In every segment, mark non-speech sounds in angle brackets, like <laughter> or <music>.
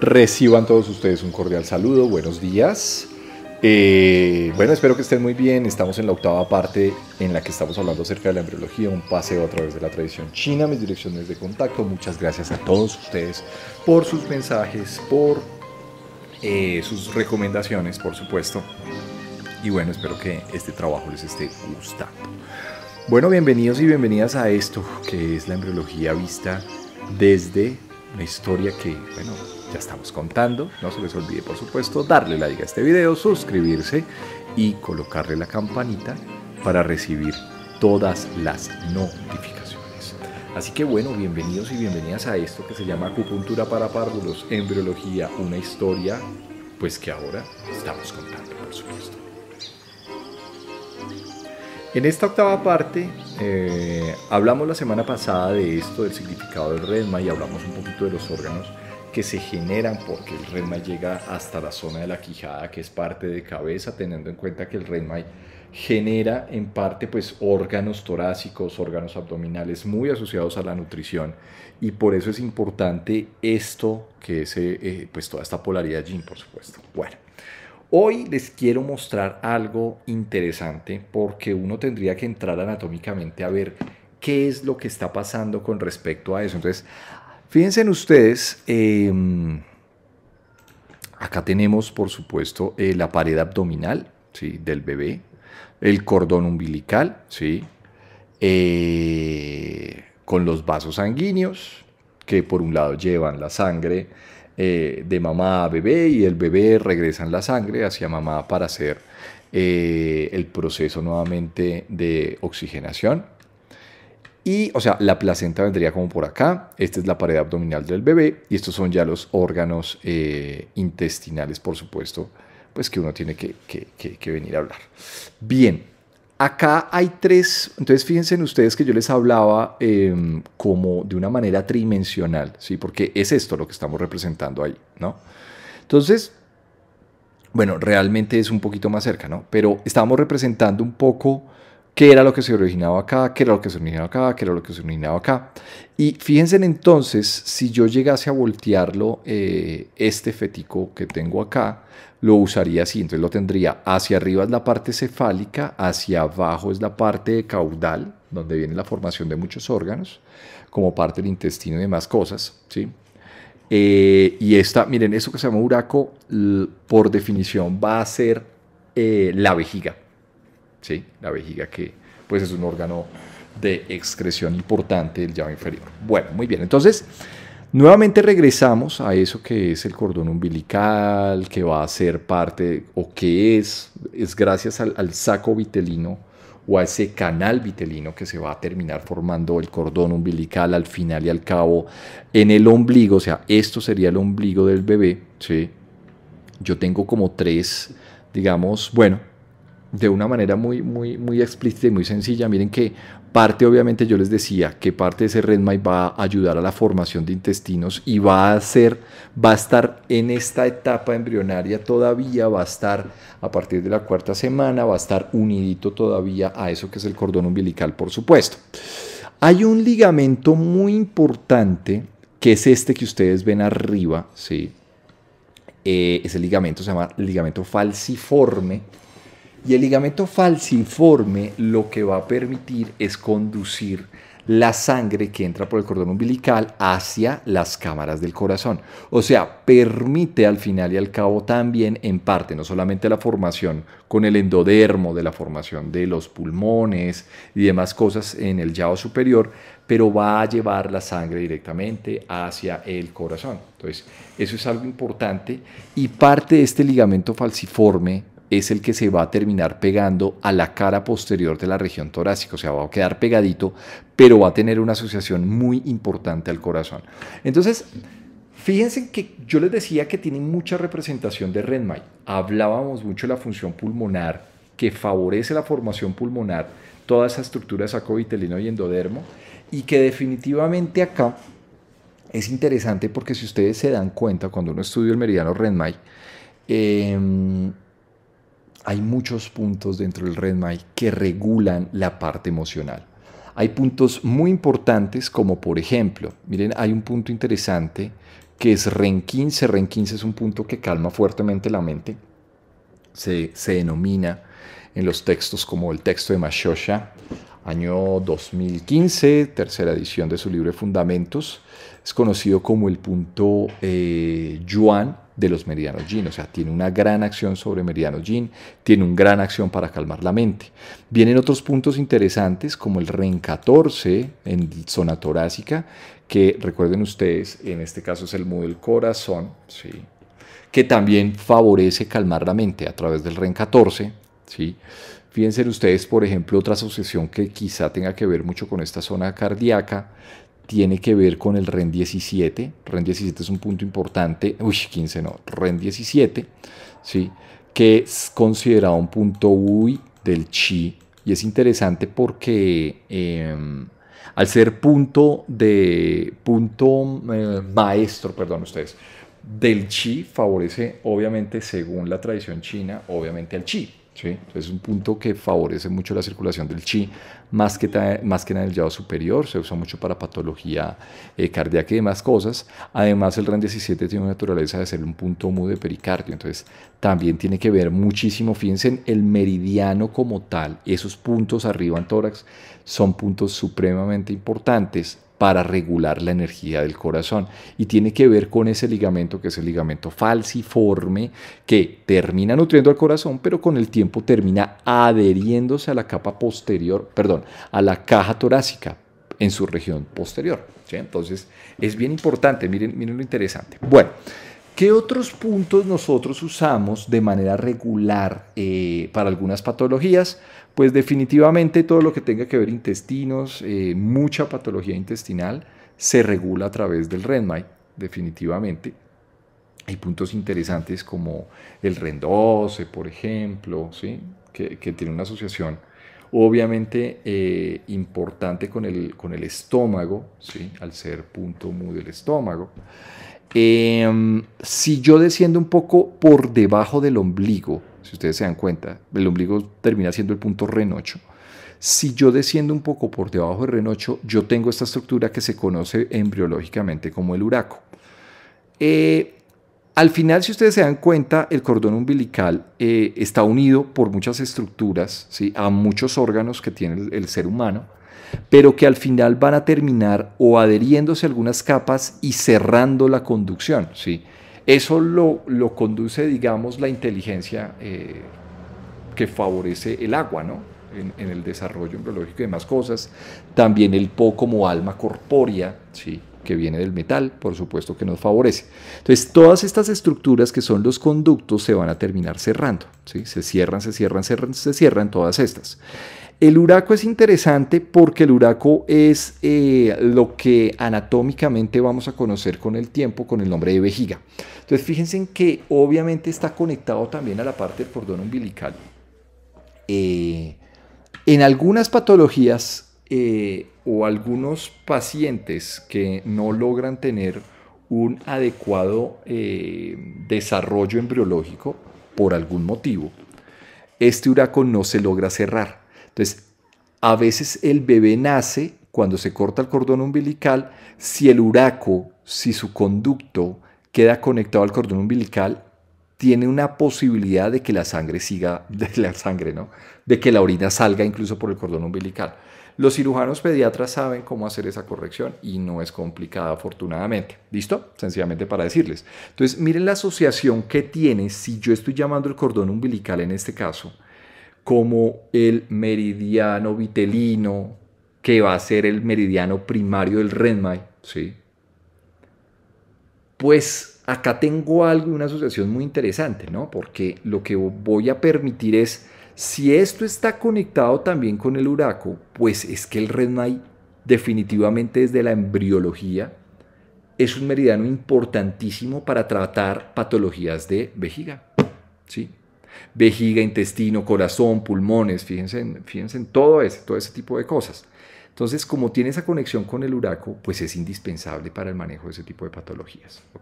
Reciban todos ustedes un cordial saludo, buenos días. Eh, bueno, espero que estén muy bien. Estamos en la octava parte en la que estamos hablando acerca de la embriología, un paseo a través de la tradición china, mis direcciones de contacto. Muchas gracias a todos ustedes por sus mensajes, por eh, sus recomendaciones, por supuesto. Y bueno, espero que este trabajo les esté gustando. Bueno, bienvenidos y bienvenidas a esto que es la embriología vista desde la historia que, bueno, ya estamos contando. No se les olvide, por supuesto, darle like a este video, suscribirse y colocarle la campanita para recibir todas las notificaciones. Así que bueno, bienvenidos y bienvenidas a esto que se llama acupuntura para párvulos, embriología, una historia, pues que ahora estamos contando, por supuesto. En esta octava parte eh, hablamos la semana pasada de esto, del significado del redma y hablamos un poquito de los órganos que se generan porque el renmai llega hasta la zona de la quijada, que es parte de cabeza, teniendo en cuenta que el renmai genera en parte pues órganos torácicos, órganos abdominales muy asociados a la nutrición y por eso es importante esto que es eh, eh, pues toda esta polaridad yin por supuesto. Bueno, hoy les quiero mostrar algo interesante porque uno tendría que entrar anatómicamente a ver qué es lo que está pasando con respecto a eso. Entonces, Fíjense en ustedes, em, acá tenemos por supuesto eh, la pared abdominal del bebé, el cordón umbilical, ¿sí? Eh, con los vasos sanguíneos, que por un lado llevan la sangre eh, de mamá a bebé y el bebé regresa la sangre hacia mamá para hacer el proceso nuevamente de oxigenación. Y, o sea, la placenta vendría como por acá, esta es la pared abdominal del bebé y estos son ya los órganos eh, intestinales, por supuesto, pues que uno tiene que, venir a hablar. Bien, Acá hay tres, entonces fíjense ustedes que yo les hablaba em, como de una manera tridimensional, ¿sí? Porque es esto lo que estamos representando ahí, ¿no? Entonces, bueno, realmente es un poquito más cerca, ¿no? Pero estamos representando un poco qué era lo que se originaba acá, qué era lo que se originaba acá, qué era lo que se originaba acá. Y fíjense entonces, si yo llegase a voltearlo, eh, este fetico que tengo acá, lo usaría así. Entonces lo tendría hacia arriba es la parte cefálica, hacia abajo es la parte caudal, donde viene la formación de muchos órganos, como parte del intestino y demás cosas, ¿sí? Eh, y esta, miren, eso que se llama buraco, por definición va a ser eh, la vejiga. La vejiga que pues es un órgano de excreción importante del llave inferior. Bueno, muy bien, entonces nuevamente regresamos a eso que es el cordón umbilical, que va a ser parte o que es, es gracias al, saco vitelino o a ese canal vitelino que se va a terminar formando el cordón umbilical al final y al cabo en el ombligo, o sea, esto sería el ombligo del bebé, ¿sí? Yo tengo como tres, digamos, bueno, de una manera muy, muy, muy explícita y muy sencilla. Miren que parte, obviamente, yo les decía que parte de ese RedMind va a ayudar a la formación de intestinos y va a ser, va a estar en esta etapa embrionaria todavía, va a estar a partir de la cuarta semana, va a estar unidito todavía a eso que es el cordón umbilical, por supuesto. Hay un ligamento muy importante que es este que ustedes ven arriba, ¿sí? Eh, ese ligamento se llama ligamento falsiforme, y el ligamento falciforme lo que va a permitir es conducir la sangre que entra por el cordón umbilical hacia las cámaras del corazón. O sea, permite al final y al cabo también en parte, no solamente la formación con el endodermo, de la formación de los pulmones y demás cosas en el yao superior, pero va a llevar la sangre directamente hacia el corazón. Entonces, eso es algo importante y parte de este ligamento falciforme es el que se va a terminar pegando a la cara posterior de la región torácica, o sea, va a quedar pegadito, pero va a tener una asociación muy importante al corazón. Entonces, fíjense que yo les decía que tiene mucha representación de Renmai. Hablábamos mucho de la función pulmonar, que favorece la formación pulmonar, toda esa estructura de saco y endodermo, y que definitivamente acá es interesante porque si ustedes se dan cuenta, cuando uno estudia el meridiano Renmai, em, hay muchos puntos dentro del Renmai que regulan la parte emocional. Hay puntos muy importantes como por ejemplo, miren, hay un punto interesante que es REN 15. REN 15 es un punto que calma fuertemente la mente. Se, se denomina en los textos como el texto de Mashosha, año 2015, tercera edición de su libro Fundamentos. Es conocido como el punto eh, Yuan de los meridianos yin. O sea, tiene una gran acción sobre meridiano yin, tiene una gran acción para calmar la mente. Vienen otros puntos interesantes como el REN 14 en zona torácica, que recuerden ustedes, en este caso es el modo del corazón, ¿sí? que también favorece calmar la mente a través del REN 14. ¿sí? Fíjense ustedes, por ejemplo, otra asociación que quizá tenga que ver mucho con esta zona cardíaca tiene que ver con el REN 17. REN 17 es un punto importante, uy, 15 no, REN 17, ¿sí? que es considerado un punto UI del chi. Y es interesante porque em, al ser punto de punto eh, maestro, perdón ustedes, del chi favorece obviamente según la tradición china, obviamente al chi es un punto que favorece mucho la circulación del chi, más que, más que en el yao superior, se usa mucho para patología eh, cardíaca y demás cosas. Además el RAN 17 tiene una naturaleza de ser un punto mudo de pericardio, entonces también tiene que ver muchísimo, fíjense, en el meridiano como tal, esos puntos arriba en tórax son puntos supremamente importantes para regular la energía del corazón. Y tiene que ver con ese ligamento que es el ligamento falciforme, que termina nutriendo al corazón, pero con el tiempo termina adheriéndose a la capa posterior, perdón, a la caja torácica en su región posterior. Entonces es bien importante, miren, miren lo interesante. Bueno. ¿Qué otros puntos nosotros usamos de manera regular eh, para algunas patologías? Pues definitivamente todo lo que tenga que ver intestinos, eh, mucha patología intestinal, se regula a través del RENMAI, definitivamente. Hay puntos interesantes como el REN12, por ejemplo, ¿sí? que, tiene una asociación obviamente eh, importante con el, con el estómago, ¿sí? al ser punto mu del estómago. Em, si yo desciendo un poco por debajo del ombligo, si ustedes se dan cuenta, el ombligo termina siendo el punto renocho. Si yo desciendo un poco por debajo del renocho, yo tengo esta estructura que se conoce embriológicamente como el uraco. Eh, al final, si ustedes se dan cuenta, el cordón umbilical eh, está unido por muchas estructuras, a muchos órganos que tiene el ser humano pero que al final van a terminar o adheriéndose algunas capas y cerrando la conducción. ¿sí? Eso lo, lo conduce, digamos, la inteligencia eh, que favorece el agua, ¿no? En, el desarrollo embriológico y demás cosas. También el Po como alma corpórea, ¿sí? que viene del metal, por supuesto que nos favorece. Entonces, todas estas estructuras que son los conductos se van a terminar cerrando. ¿sí? Se cierran, se cierran, se cierran, se cierran todas estas. El uraco es interesante porque el huraco es eh, lo que anatómicamente vamos a conocer con el tiempo con el nombre de vejiga. Entonces fíjense en que obviamente está conectado también a la parte del cordón umbilical. Eh, en algunas patologías eh, o algunos pacientes que no logran tener un adecuado eh, desarrollo embriológico por algún motivo, este uraco no se logra cerrar. Entonces, a veces el bebé nace cuando se corta el cordón umbilical, si el uraco si su conducto queda conectado al cordón umbilical, tiene una posibilidad de que la sangre siga, <laughs> de la sangre, De que la orina salga incluso por el cordón umbilical. Los cirujanos pediatras saben cómo hacer esa corrección y no es complicada afortunadamente. ¿Listo? Sencillamente para decirles. Entonces, miren la asociación que tiene si yo estoy llamando el cordón umbilical en este caso como el meridiano vitelino, que va a ser el meridiano primario del Renmai, ¿sí? Pues acá tengo algo, una asociación muy interesante, Porque lo que voy a permitir es si esto está conectado también con el uraco, pues es que el Renmai definitivamente desde la embriología es un meridiano importantísimo para tratar patologías de vejiga. Vejiga, intestino, corazón, pulmones, fíjense en, fíjense en todo, ese, todo ese tipo de cosas. Entonces, como tiene esa conexión con el uraco, pues es indispensable para el manejo de ese tipo de patologías. O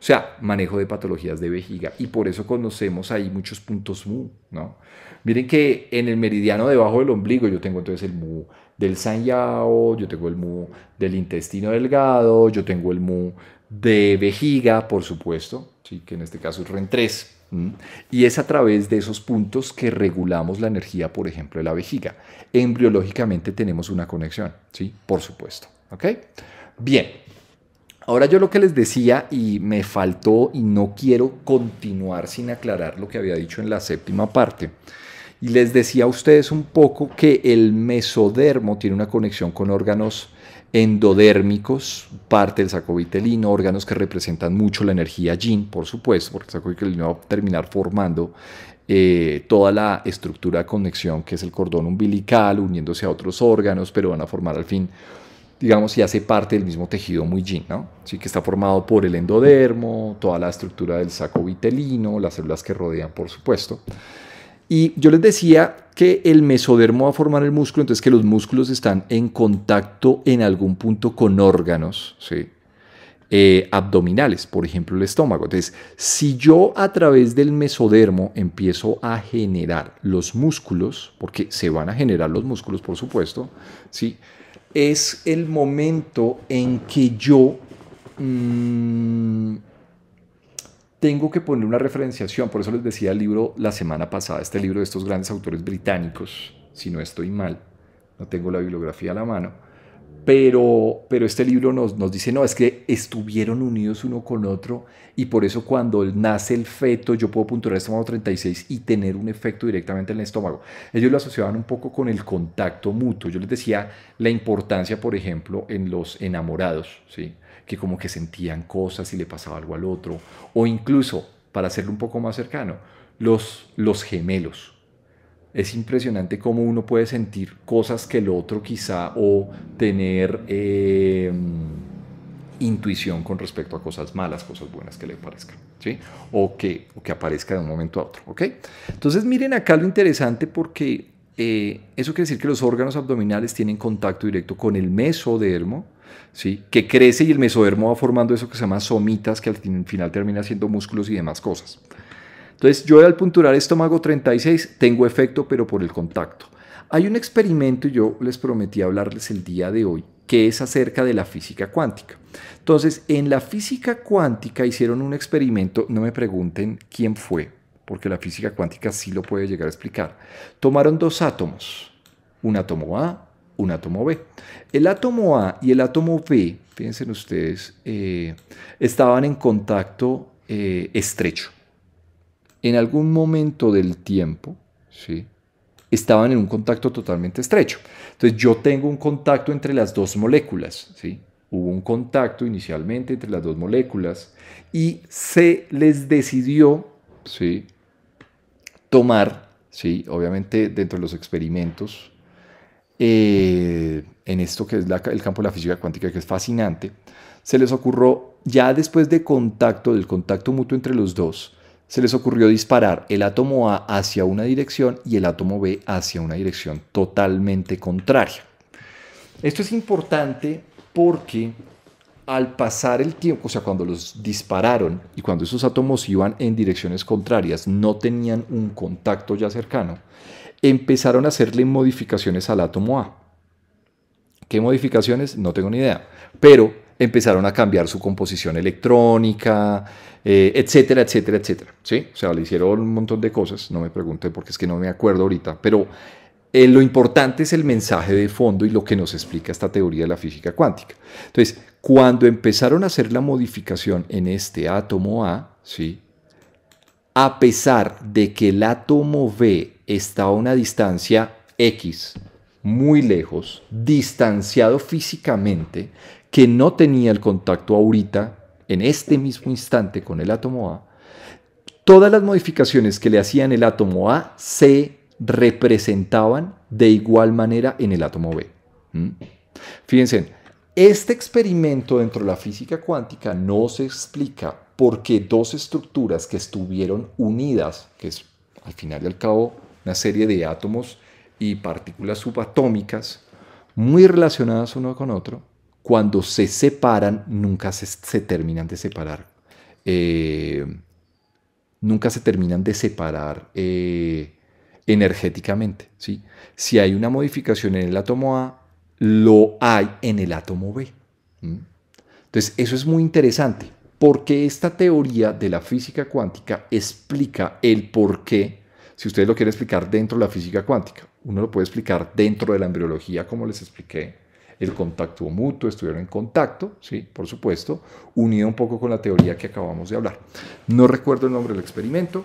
sea, manejo de patologías de vejiga. Y por eso conocemos ahí muchos puntos mu. ¿no? Miren que en el meridiano debajo del ombligo yo tengo entonces el mu del Yao, yo tengo el mu del intestino delgado, yo tengo el mu de vejiga, por supuesto, ¿sí? que en este caso es REN3. Y es a través de esos puntos que regulamos la energía, por ejemplo, de la vejiga. Embriológicamente tenemos una conexión, ¿sí? Por supuesto. Bien. Ahora yo lo que les decía y me faltó y no quiero continuar sin aclarar lo que había dicho en la séptima parte y les decía a ustedes un poco que el mesodermo tiene una conexión con órganos endodérmicos, parte del saco vitelino, órganos que representan mucho la energía yin, por supuesto, porque el saco vitelino va a terminar formando eh, toda la estructura de conexión que es el cordón umbilical, uniéndose a otros órganos, pero van a formar al fin, digamos, y hace parte del mismo tejido muy yin, ¿no? Así que está formado por el endodermo, toda la estructura del saco vitelino, las células que rodean, por supuesto. Y yo les decía que el mesodermo va a formar el músculo, entonces que los músculos están en contacto en algún punto con órganos eh, abdominales, por ejemplo el estómago. Entonces, si yo a través del mesodermo empiezo a generar los músculos, porque se van a generar los músculos, por supuesto, ¿sí? es el momento en que yo... Mm, tengo que poner una referenciación, por eso les decía el libro la semana pasada, este libro de estos grandes autores británicos, si no estoy mal, no tengo la bibliografía a la mano, pero, pero este libro nos, nos dice, no, es que estuvieron unidos uno con otro y por eso cuando nace el feto yo puedo puntuar el estómago 36 y tener un efecto directamente en el estómago. Ellos lo asociaban un poco con el contacto mutuo. Yo les decía la importancia, por ejemplo, en los enamorados, ¿sí? como que sentían cosas y le pasaba algo al otro, o incluso, para hacerlo un poco más cercano, los, los gemelos. Es impresionante cómo uno puede sentir cosas que el otro quizá o tener em, intuición con respecto a cosas malas, cosas buenas que le parezcan, O que, o que aparezca de un momento a otro, ¿ok? Entonces miren acá lo interesante porque eh, eso quiere decir que los órganos abdominales tienen contacto directo con el mesodermo, ¿sí? que crece y el mesodermo va formando eso que se llama somitas, que al final termina siendo músculos y demás cosas. Entonces, yo al punturar estómago 36 tengo efecto, pero por el contacto. Hay un experimento, y yo les prometí hablarles el día de hoy, que es acerca de la física cuántica. Entonces, en la física cuántica hicieron un experimento, no me pregunten quién fue, porque la física cuántica sí lo puede llegar a explicar. Tomaron dos átomos, un átomo A un átomo B. El átomo A y el átomo B, fíjense ustedes, eh, estaban en contacto eh, estrecho. En algún momento del tiempo, ¿sí? estaban en un contacto totalmente estrecho. Entonces yo tengo un contacto entre las dos moléculas, ¿sí? Hubo un contacto inicialmente entre las dos moléculas y se les decidió, ¿sí? Tomar, ¿sí? Obviamente dentro de los experimentos eh, en esto que es el campo de la física cuántica, que es fascinante, se les ocurrió, ya después contacto, del contacto mutuo entre los dos, se les ocurrió disparar el átomo A hacia una dirección y el átomo B hacia una dirección totalmente contraria. Esto es importante porque al pasar el tiempo, o sea, cuando los dispararon y cuando esos átomos iban en direcciones contrarias, no tenían un contacto ya cercano, empezaron a hacerle modificaciones al átomo A. ¿Qué modificaciones? No tengo ni idea. Pero empezaron a cambiar su composición electrónica, eh, etcétera, etcétera, etcétera. ¿Sí? O sea, le hicieron un montón de cosas, no me pregunte porque es que no me acuerdo ahorita, pero eh, lo importante es el mensaje de fondo y lo que nos explica esta teoría de la física cuántica. Entonces, cuando empezaron a hacer la modificación en este átomo A, ¿sí? a pesar de que el átomo B estaba a una distancia X, muy lejos, distanciado físicamente, que no tenía el contacto ahorita, en este mismo instante, con el átomo A, todas las modificaciones que le hacían el átomo A se representaban de igual manera en el átomo B. Fíjense, este experimento dentro de la física cuántica no se explica por qué dos estructuras que estuvieron unidas, que es al final y al cabo una serie de átomos y partículas subatómicas muy relacionadas uno con otro, cuando se separan, nunca se, terminan de separar. Eh, nunca se terminan de separar eh, energéticamente. ¿sí? Si hay una modificación en el átomo A, lo hay en el átomo B. Entonces, eso es muy interesante, porque esta teoría de la física cuántica explica el por qué si usted lo quiere explicar dentro de la física cuántica, uno lo puede explicar dentro de la embriología, como les expliqué, el contacto mutuo, estuvieron en contacto, sí, por supuesto, unido un poco con la teoría que acabamos de hablar. No recuerdo el nombre del experimento,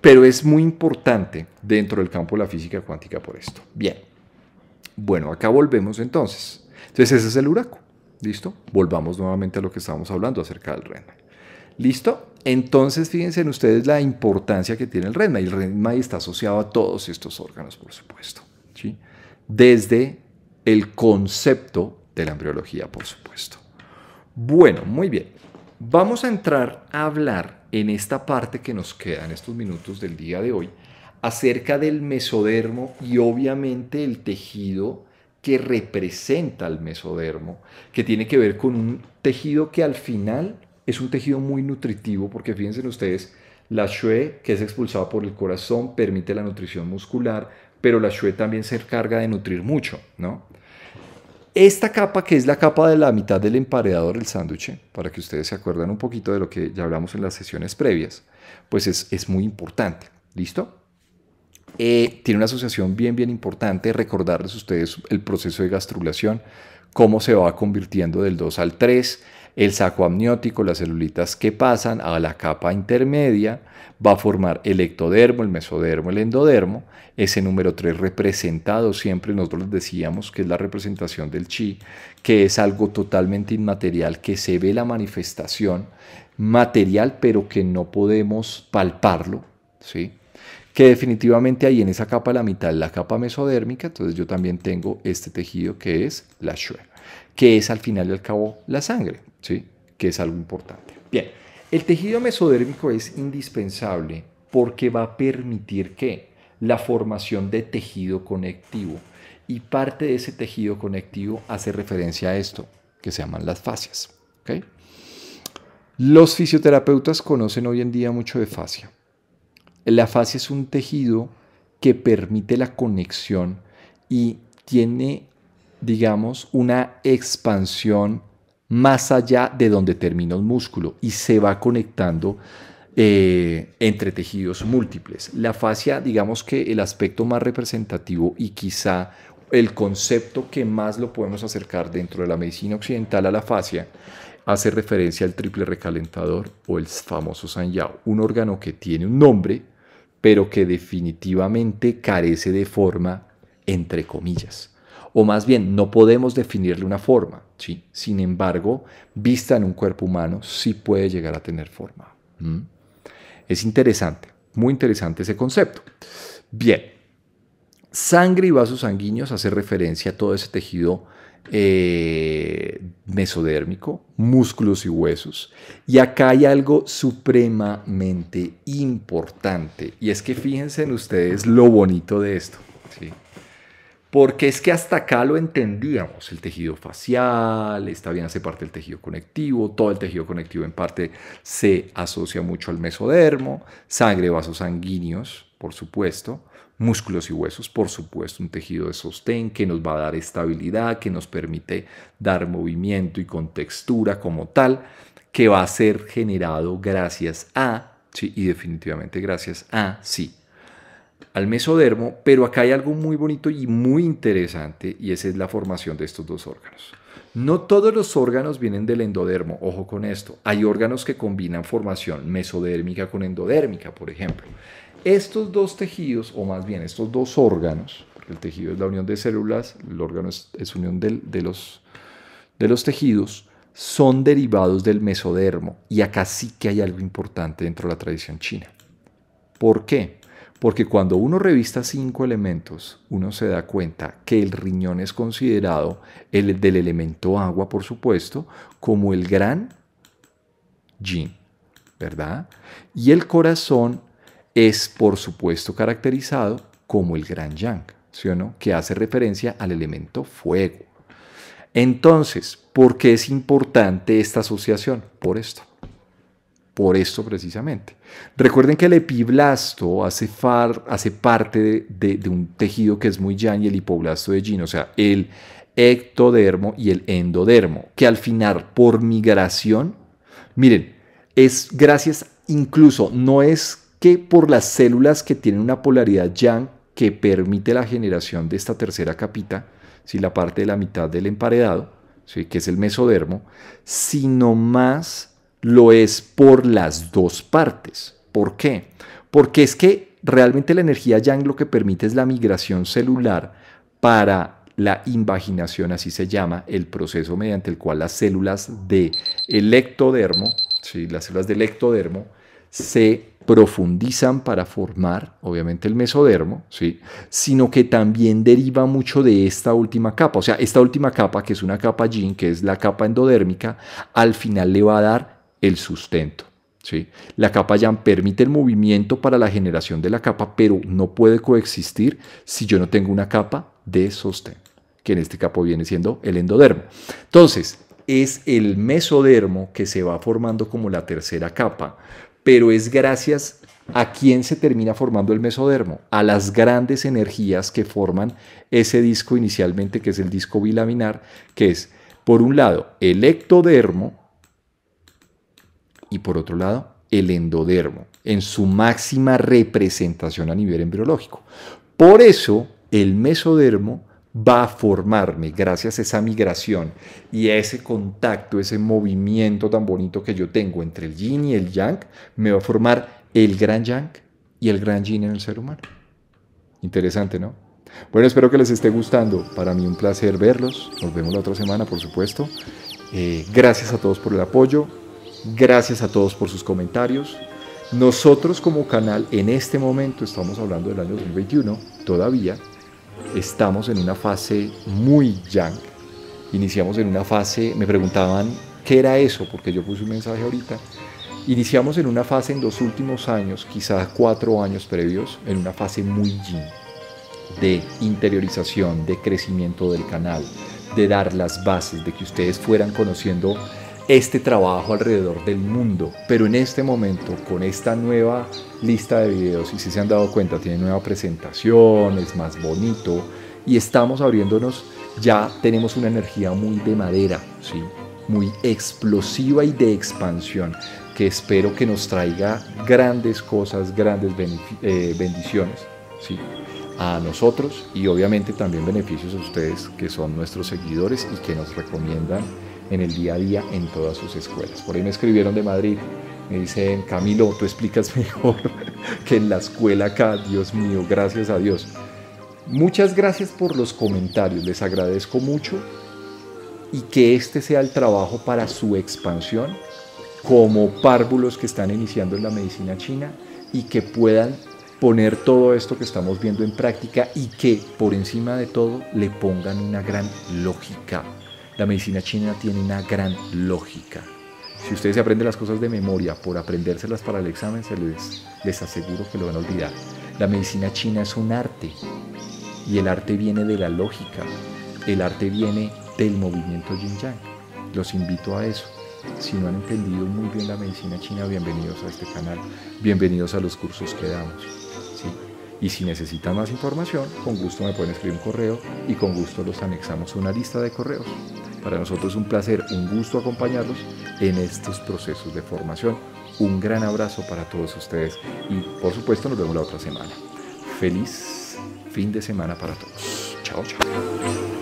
pero es muy importante dentro del campo de la física cuántica por esto. Bien, bueno, acá volvemos entonces. Entonces ese es el huraco, ¿listo? Volvamos nuevamente a lo que estábamos hablando acerca del REN. ¿Listo? Entonces, fíjense en ustedes la importancia que tiene el RENMA. Y el RENMA está asociado a todos estos órganos, por supuesto. Desde el concepto de la embriología, por supuesto. Bueno, muy bien. Vamos a entrar a hablar en esta parte que nos queda en estos minutos del día de hoy acerca del mesodermo y obviamente el tejido que representa al mesodermo, que tiene que ver con un tejido que al final es un tejido muy nutritivo porque fíjense ustedes, la shue que es expulsada por el corazón permite la nutrición muscular, pero la shue también se encarga de nutrir mucho, ¿no? Esta capa, que es la capa de la mitad del emparedador del sándwich, para que ustedes se acuerden un poquito de lo que ya hablamos en las sesiones previas, pues es, muy importante. ¿Listo? Eh, tiene una asociación bien, bien importante. Recordarles ustedes el proceso de gastrulación, cómo se va convirtiendo del 2 al 3, el saco amniótico, las celulitas que pasan a la capa intermedia, va a formar el ectodermo, el mesodermo, el endodermo. Ese número 3 representado siempre, nosotros les decíamos que es la representación del chi, que es algo totalmente inmaterial, que se ve la manifestación material, pero que no podemos palparlo, ¿sí? que definitivamente ahí en esa capa, la mitad, la capa mesodérmica, entonces yo también tengo este tejido que es la shuela que es al final y al cabo la sangre, ¿sí? que es algo importante. Bien, el tejido mesodérmico es indispensable porque va a permitir que la formación de tejido conectivo y parte de ese tejido conectivo hace referencia a esto, que se llaman las fascias. Los fisioterapeutas conocen hoy en día mucho de fascia. La fascia es un tejido que permite la conexión y tiene digamos, una expansión más allá de donde termina el músculo y se va conectando eh, entre tejidos múltiples. La fascia, digamos que el aspecto más representativo y quizá el concepto que más lo podemos acercar dentro de la medicina occidental a la fascia hace referencia al triple recalentador o el famoso sanyao, un órgano que tiene un nombre, pero que definitivamente carece de forma, entre comillas o más bien no podemos definirle una forma. Sin embargo, vista en un cuerpo humano sí puede llegar a tener forma. Es interesante, muy interesante ese concepto. Bien, sangre y vasos sanguíneos hace referencia a todo ese tejido eh, mesodérmico, músculos y huesos. Y acá hay algo supremamente importante. Y es que fíjense en ustedes lo bonito de esto porque es que hasta acá lo entendíamos, el tejido facial, está bien hace parte del tejido conectivo, todo el tejido conectivo en parte se asocia mucho al mesodermo, sangre, vasos sanguíneos, por supuesto, músculos y huesos, por supuesto, un tejido de sostén que nos va a dar estabilidad, que nos permite dar movimiento y contextura como tal, que va a ser generado gracias a, sí, y definitivamente gracias a, sí, al mesodermo, pero acá hay algo muy bonito y muy interesante y esa es la formación de estos dos órganos. No todos los órganos vienen del endodermo, ojo con esto. Hay órganos que combinan formación mesodérmica con endodérmica, por ejemplo. Estos dos tejidos, o más bien estos dos órganos, el tejido es la unión de células, el órgano es, unión de, de, los, de los tejidos, son derivados del mesodermo. Y acá sí que hay algo importante dentro de la tradición china. ¿Por qué? Porque cuando uno revista cinco elementos, uno se da cuenta que el riñón es considerado, el del elemento agua, por supuesto, como el gran yin, ¿verdad? Y el corazón es, por supuesto, caracterizado como el gran yang, ¿sí o no? Que hace referencia al elemento fuego. Entonces, ¿por qué es importante esta asociación? Por esto por esto precisamente. Recuerden que el epiblasto hace, far, hace parte de, un tejido que es muy yang y el hipoblasto de yin, o sea, el ectodermo y el endodermo, que al final por migración, miren, es gracias incluso, no es que por las células que tienen una polaridad yang que permite la generación de esta tercera capita, si la parte de la mitad del emparedado, ¿sí? que es el mesodermo, sino más lo es por las dos partes. ¿Por qué? Porque es que realmente la energía yang lo que permite es la migración celular para la invaginación, así se llama, el proceso mediante el cual las células de ectodermo sí, las células de ectodermo, se profundizan para formar, obviamente, el mesodermo, ¿sí? sino que también deriva mucho de esta última capa. O sea, esta última capa, que es una capa yin, que es la capa endodérmica, al final le va a dar el sustento. ¿sí? La capa ya permite el movimiento para la generación de la capa, pero no puede coexistir si yo no tengo una capa de sostén, que en este capo viene siendo el endodermo. Entonces, es el mesodermo que se va formando como la tercera capa, pero es gracias a quién se termina formando el mesodermo, a las grandes energías que forman ese disco inicialmente, que es el disco bilaminar, que es, por un lado, el ectodermo, y por otro lado el endodermo, en su máxima representación a nivel embriológico. Por eso el mesodermo va a formarme gracias a esa migración y a ese contacto, ese movimiento tan bonito que yo tengo entre el yin y el yang, me va a formar el gran yang y el gran yin en el ser humano. Interesante, ¿no? Bueno, espero que les esté gustando. Para mí un placer verlos. Nos vemos la otra semana, por supuesto. Eh, gracias a todos por el apoyo. Gracias a todos por sus comentarios. Nosotros como canal en este momento, estamos hablando del año 2021, todavía estamos en una fase muy young. Iniciamos en una fase, me preguntaban qué era eso, porque yo puse un mensaje ahorita. Iniciamos en una fase en los últimos años, quizás cuatro años previos, en una fase muy young, de interiorización, de crecimiento del canal, de dar las bases, de que ustedes fueran conociendo este trabajo alrededor del mundo. Pero en este momento, con esta nueva lista de videos, y si se han dado cuenta, tiene nueva presentación, es más bonito, y estamos abriéndonos, ya tenemos una energía muy de madera, ¿sí? muy explosiva y de expansión, que espero que nos traiga grandes cosas, grandes eh, bendiciones. ¿sí? a nosotros y obviamente también beneficios a ustedes que son nuestros seguidores y que nos recomiendan en el día a día en todas sus escuelas. Por ahí me escribieron de Madrid, me dicen, Camilo, tú explicas <laughs> mejor que en la escuela acá, Dios mío, gracias a Dios. Muchas gracias por los comentarios, les agradezco mucho y que este sea el trabajo para su expansión como párvulos que están iniciando en la medicina china y que puedan poner todo esto que estamos viendo en práctica y que por encima de todo le pongan una gran lógica la medicina china tiene una gran lógica. Si ustedes aprenden las cosas de memoria por aprendérselas para el examen, se les, les aseguro que lo van a olvidar. La medicina china es un arte y el arte viene de la lógica. El arte viene del movimiento yin yang. Los invito a eso. Si no han entendido muy bien la medicina china, bienvenidos a este canal, bienvenidos a los cursos que damos. Y si necesitan más información, con gusto me pueden escribir un correo y con gusto los anexamos a una lista de correos. Para nosotros es un placer, un gusto acompañarlos en estos procesos de formación. Un gran abrazo para todos ustedes y por supuesto nos vemos la otra semana. Feliz fin de semana para todos. Chao, chao.